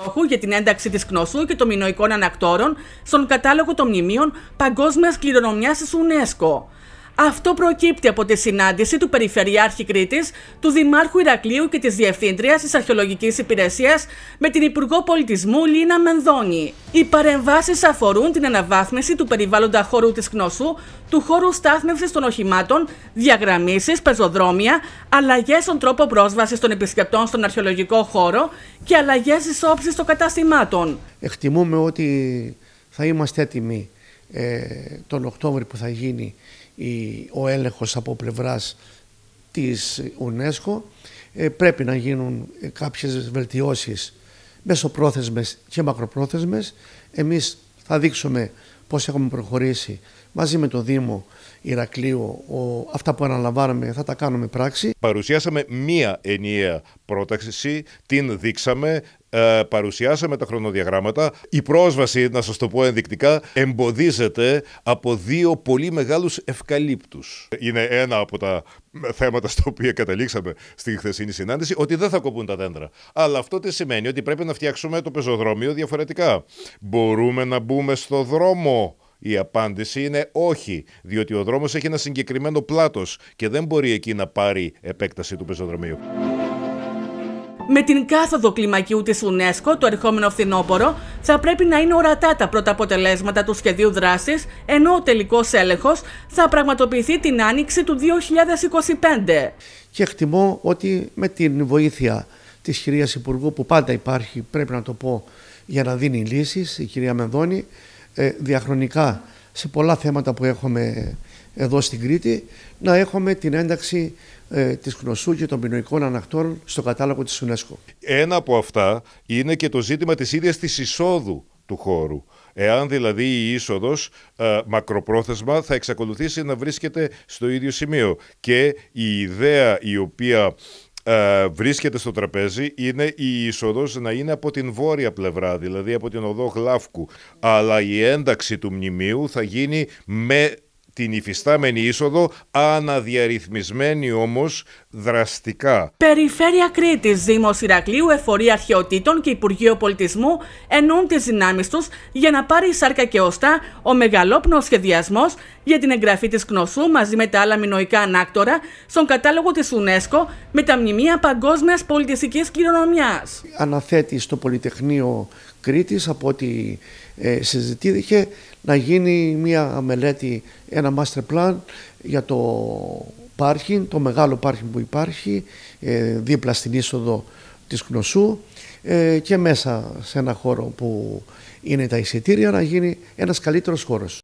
στόχου για την ένταξη της κνοσού και των μηνοϊκών ανακτόρων στον κατάλογο των μνημείων Παγκόσμιας Κληρονομιάς της UNESCO. Αυτό προκύπτει από τη συνάντηση του Περιφερειάρχη Κρήτης, του Δημάρχου Ηρακλείου και της Διευθύντριας της Αρχαιολογικής Υπηρεσίας με την Υπουργό Πολιτισμού Λίνα Μενδώνη. Οι παρεμβάσεις αφορούν την αναβάθμιση του περιβάλλοντα χώρου της Κνώσου, του χώρου στάθμευσης των οχημάτων, διαγραμμίσεις, πεζοδρόμια, αλλαγές στον τρόπο πρόσβασης των επισκεπτών στον αρχαιολογικό χώρο και αλλαγές τη όψη των καταστημάτων. Εκτιμούμε ότι θα είμαστε έτοιμοι ε, τον Οκτώβριο που θα γίνει ο έλεγχος από πλευράς της UNESCO ε, πρέπει να γίνουν ε, κάποιες βελτιώσεις μεσοπρόθεσμες και μακροπρόθεσμες. Εμείς θα δείξουμε πώς έχουμε προχωρήσει μαζί με το Δήμο Ηρακλείου. αυτά που αναλαμβάνουμε θα τα κάνουμε πράξη. Παρουσιάσαμε μία ενιαία πρόταξη, την δείξαμε, ε, παρουσιάσαμε τα χρονοδιαγράμματα. Η πρόσβαση, να σας το πω ενδεικτικά, εμποδίζεται από δύο πολύ μεγάλους ευκαλύπτους. Είναι ένα από τα θέματα στο οποίο καταλήξαμε στη χθεσινή συνάντηση, ότι δεν θα κοπούν τα δέντρα. Αλλά αυτό τι σημαίνει, ότι πρέπει να φτιάξουμε το πεζοδρόμιο διαφορετικά. Μπορούμε να μπούμε στο δρόμο. Η απάντηση είναι όχι, διότι ο δρόμος έχει ένα συγκεκριμένο πλάτος και δεν μπορεί εκεί να πάρει επέκταση του πεζοδρομίου. Με την κάθοδο κλιμακιού τη UNESCO το ερχόμενο φθινόπωρο θα πρέπει να είναι ορατά τα πρώτα αποτελέσματα του σχεδίου δράσης, ενώ ο τελικός έλεγχος θα πραγματοποιηθεί την άνοιξη του 2025. Και εκτιμώ ότι με την βοήθεια της κυρίας Υπουργού, που πάντα υπάρχει, πρέπει να το πω, για να δίνει λύσεις, η κυρία Μενδώνη, ε, διαχρονικά σε πολλά θέματα που έχουμε εδώ στην Κρήτη, να έχουμε την ένταξη ε, της γνωσού και των πυνοϊκών ανακτών στο κατάλογο της UNESCO. Ένα από αυτά είναι και το ζήτημα της ίδιας της εισόδου του χώρου. Εάν δηλαδή η είσοδος ε, μακροπρόθεσμα θα εξακολουθήσει να βρίσκεται στο ίδιο σημείο. Και η ιδέα η οποία ε, βρίσκεται στο τραπέζι είναι η είσοδος να είναι από την βόρεια πλευρά, δηλαδή από την οδό Γλάφκου. Αλλά η ένταξη του μνημείου θα γίνει με την υφιστάμενη είσοδο, αναδιαρρυθμισμένη όμως δραστικά. Περιφέρεια Κρήτη Δήμο Ηρακλείου, Εφορία Αρχαιοτήτων και Υπουργείο Πολιτισμού ενούν τις δυνάμεις τους για να πάρει σάρκα και οστά ο μεγαλόπνος σχεδιασμός για την εγγραφή της κνοσού μαζί με τα άλλα μηνοικά ανάκτορα στον κατάλογο της UNESCO με τα μνημεία παγκόσμιας πολιτιστικής κληρονομιάς. Αναθέτει στο Πολυτεχνείο Κρήτης από ό,τι ε, συζητήθηκε να γίνει μια μελέτη, ένα master plan για το πάρχιν, το μεγάλο πάρχιν που υπάρχει ε, δίπλα στην είσοδο της Κνωσού ε, και μέσα σε ένα χώρο που είναι τα εισιτήρια να γίνει ένας καλύτερος χώρος.